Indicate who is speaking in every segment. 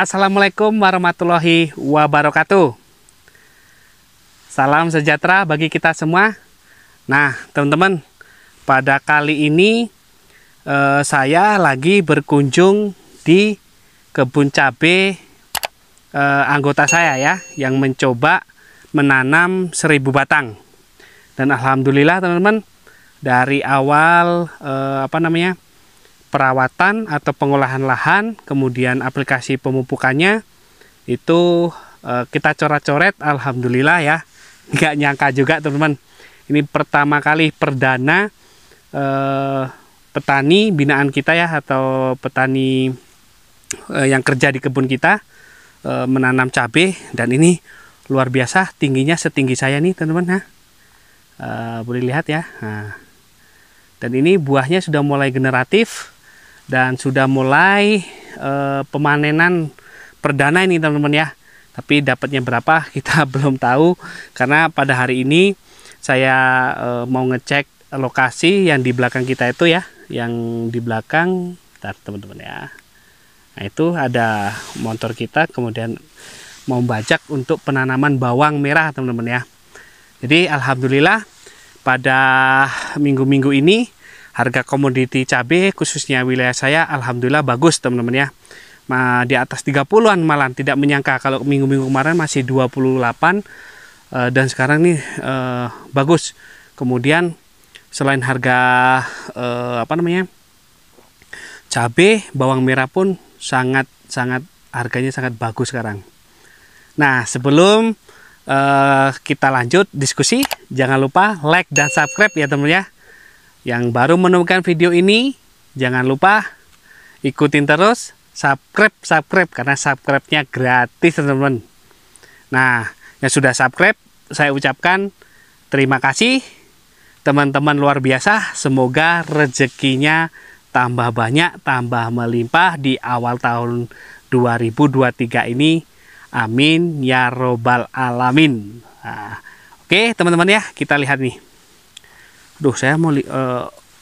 Speaker 1: Assalamualaikum warahmatullahi wabarakatuh. Salam sejahtera bagi kita semua. Nah, teman-teman, pada kali ini eh, saya lagi berkunjung di kebun cabai eh, anggota saya ya yang mencoba menanam seribu batang. Dan alhamdulillah, teman-teman, dari awal eh, apa namanya? perawatan atau pengolahan lahan, kemudian aplikasi pemupukannya itu e, kita coret-coret alhamdulillah ya. Nggak nyangka juga teman-teman. Ini pertama kali perdana e, petani binaan kita ya atau petani e, yang kerja di kebun kita e, menanam cabai dan ini luar biasa tingginya setinggi saya nih teman-teman ya. E, boleh lihat ya nah. dan ini buahnya sudah mulai generatif dan sudah mulai e, pemanenan perdana ini teman-teman ya tapi dapatnya berapa kita belum tahu karena pada hari ini saya e, mau ngecek lokasi yang di belakang kita itu ya yang di belakang bentar teman-teman ya nah itu ada motor kita kemudian mau bajak untuk penanaman bawang merah teman-teman ya jadi alhamdulillah pada minggu-minggu ini harga komoditi cabai khususnya wilayah saya alhamdulillah bagus teman-teman ya di atas 30-an malam tidak menyangka kalau minggu-minggu kemarin masih 28 eh, dan sekarang ini eh, bagus kemudian selain harga eh, apa namanya cabai bawang merah pun sangat sangat harganya sangat bagus sekarang nah sebelum eh, kita lanjut diskusi jangan lupa like dan subscribe ya teman ya yang baru menemukan video ini, jangan lupa ikutin terus subscribe, subscribe karena subscribe-nya gratis, teman-teman. Nah, yang sudah subscribe, saya ucapkan terima kasih. Teman-teman luar biasa, semoga rezekinya tambah banyak, tambah melimpah di awal tahun 2023 ini. Amin ya robbal alamin. Nah, Oke, teman-teman ya, kita lihat nih duh saya mau uh,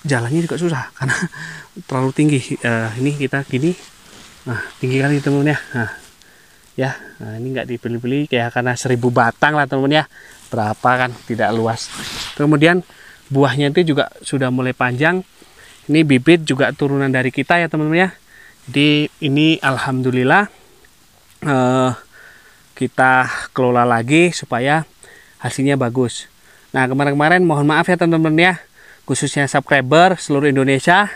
Speaker 1: jalannya juga susah karena terlalu tinggi uh, ini kita gini nah tinggi kali temennya. ya nah, ya nah, ini nggak dipilih-pilih kayak karena seribu batang lah temen ya berapa kan tidak luas kemudian buahnya itu juga sudah mulai panjang ini bibit juga turunan dari kita ya teman-teman ya jadi ini alhamdulillah eh, kita kelola lagi supaya hasilnya bagus Nah kemarin-kemarin mohon maaf ya teman-teman ya khususnya subscriber seluruh Indonesia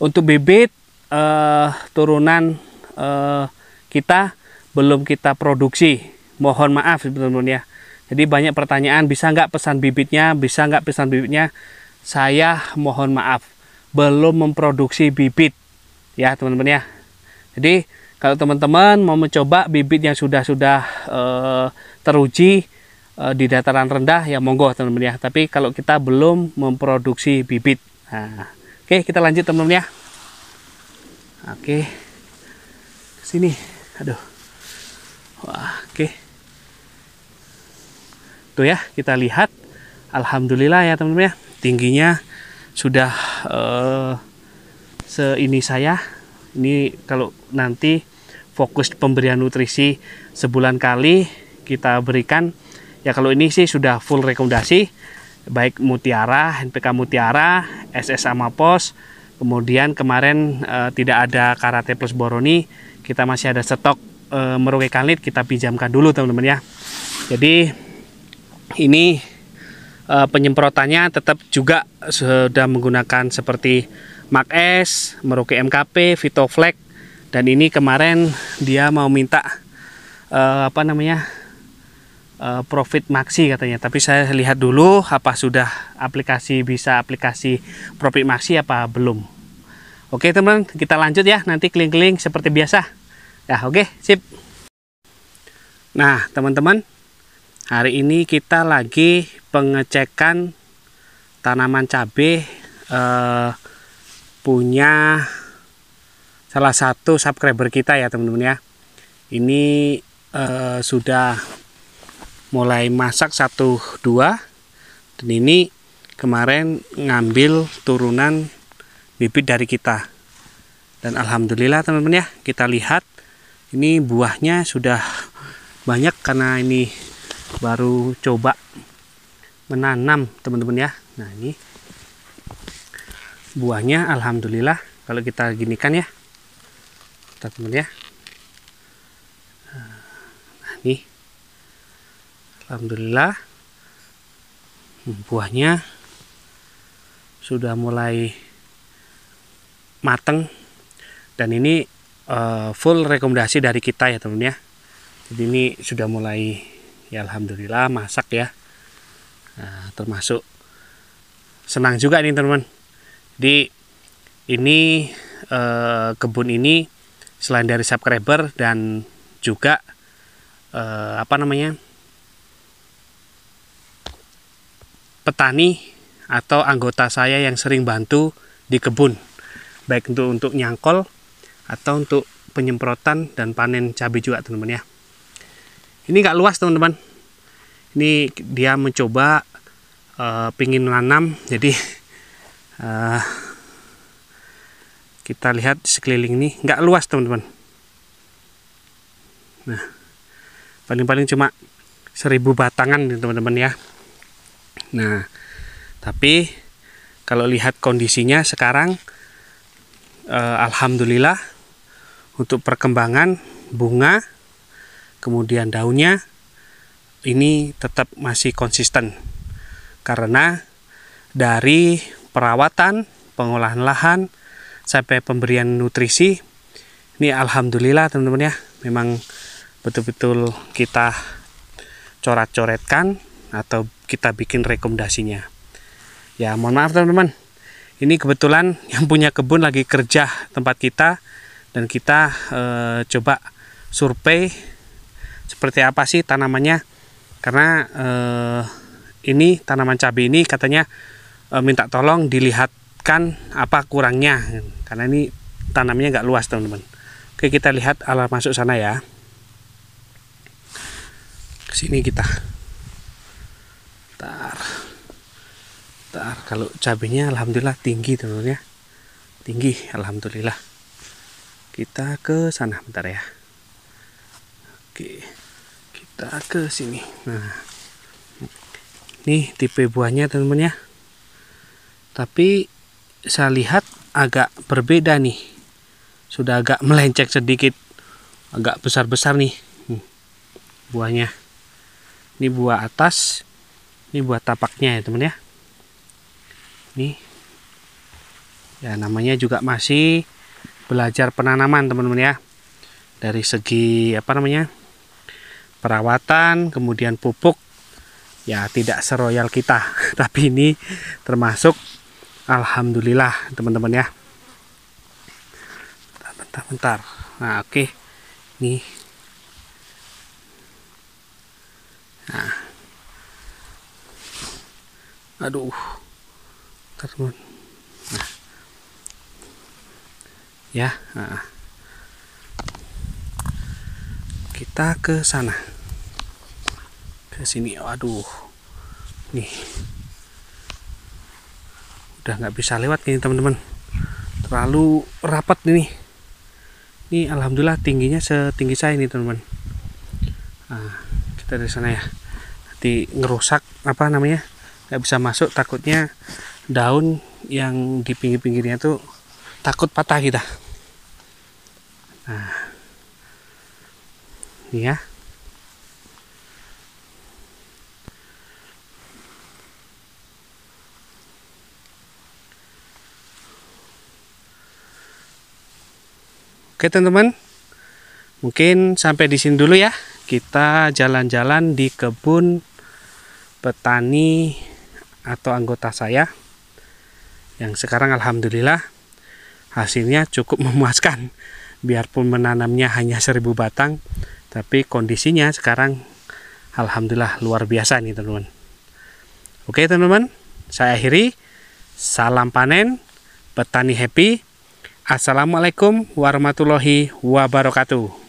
Speaker 1: untuk bibit uh, turunan uh, kita belum kita produksi mohon maaf teman-teman ya jadi banyak pertanyaan bisa nggak pesan bibitnya bisa nggak pesan bibitnya saya mohon maaf belum memproduksi bibit ya teman-teman ya jadi kalau teman-teman mau mencoba bibit yang sudah-sudah uh, teruji Eh, di dataran rendah ya monggo teman-teman ya tapi kalau kita belum memproduksi bibit nah, oke kita lanjut teman-teman ya oke okay. sini aduh wah oke tuh ya kita lihat alhamdulillah ya teman-teman ya tingginya sudah uh, seini saya ini kalau nanti fokus pemberian nutrisi sebulan kali kita berikan ya kalau ini sih sudah full rekomendasi baik Mutiara, NPK Mutiara, SS pos kemudian kemarin e, tidak ada Karate Plus Boroni, kita masih ada stok e, eh, Merauke Kanlit kita pinjamkan dulu teman-teman ya. Jadi ini e, penyemprotannya tetap juga sudah menggunakan seperti Mark S, Merauke MKP, Vitoflex dan ini kemarin dia mau minta e, apa namanya? Eh, profit maxi katanya tapi saya lihat dulu apa sudah aplikasi bisa aplikasi profit maxi apa belum oke teman kita lanjut ya nanti keliling-keliling seperti biasa ya oke sip nah teman-teman hari ini kita lagi pengecekan tanaman cabai eh, punya salah satu subscriber kita ya teman-teman ya ini eh, sudah mulai masak satu dua dan ini kemarin ngambil turunan bibit dari kita dan alhamdulillah teman-teman ya kita lihat ini buahnya sudah banyak karena ini baru coba menanam teman-teman ya nah ini buahnya alhamdulillah kalau kita gini kan ya teman-teman ya nah, ini Alhamdulillah hmm, buahnya sudah mulai mateng dan ini uh, full rekomendasi dari kita ya teman teman ya jadi ini sudah mulai ya Alhamdulillah masak ya nah, termasuk senang juga nih teman teman di ini uh, kebun ini selain dari subscriber dan juga uh, apa namanya petani atau anggota saya yang sering bantu di kebun baik untuk untuk nyangkol atau untuk penyemprotan dan panen cabai juga teman-teman ya ini nggak luas teman-teman ini dia mencoba uh, pingin nanam jadi uh, kita lihat sekeliling ini nggak luas teman-teman nah paling-paling cuma seribu batangan teman-teman ya Nah, tapi kalau lihat kondisinya sekarang, eh, alhamdulillah untuk perkembangan bunga, kemudian daunnya ini tetap masih konsisten karena dari perawatan, pengolahan lahan sampai pemberian nutrisi ini alhamdulillah teman-teman ya memang betul-betul kita coret-coretkan atau kita bikin rekomendasinya ya mohon maaf teman-teman ini kebetulan yang punya kebun lagi kerja tempat kita dan kita e, coba survei seperti apa sih tanamannya karena e, ini tanaman cabai ini katanya e, minta tolong dilihatkan apa kurangnya karena ini tanamnya nggak luas teman-teman oke kita lihat alat masuk sana ya sini kita Bentar, kalau cabenya alhamdulillah tinggi teman-teman ya tinggi alhamdulillah kita ke sana bentar ya oke kita ke sini nah ini tipe buahnya teman-teman ya tapi saya lihat agak berbeda nih sudah agak melencek sedikit agak besar-besar nih hmm, buahnya ini buah atas ini buah tapaknya ya teman ya ini ya namanya juga masih belajar penanaman teman-teman ya dari segi apa namanya perawatan kemudian pupuk ya tidak seroyal kita tapi ini termasuk alhamdulillah teman-teman ya bentar bentar, bentar. nah oke okay. nih nah aduh teman nah. ya nah. kita ke sana ke sini Waduh, nih udah nggak bisa lewat ini teman-teman terlalu rapat ini ini alhamdulillah tingginya setinggi saya ini teman-teman nah, kita dari sana ya nanti ngerusak apa namanya nggak bisa masuk takutnya daun yang di pinggir-pinggirnya tuh takut patah kita gitu. nah ini ya Oke teman-teman, mungkin sampai di sini dulu ya. Kita jalan-jalan di kebun petani atau anggota saya yang sekarang alhamdulillah hasilnya cukup memuaskan biarpun menanamnya hanya seribu batang tapi kondisinya sekarang alhamdulillah luar biasa nih teman-teman oke teman-teman saya akhiri salam panen petani happy assalamualaikum warahmatullahi wabarakatuh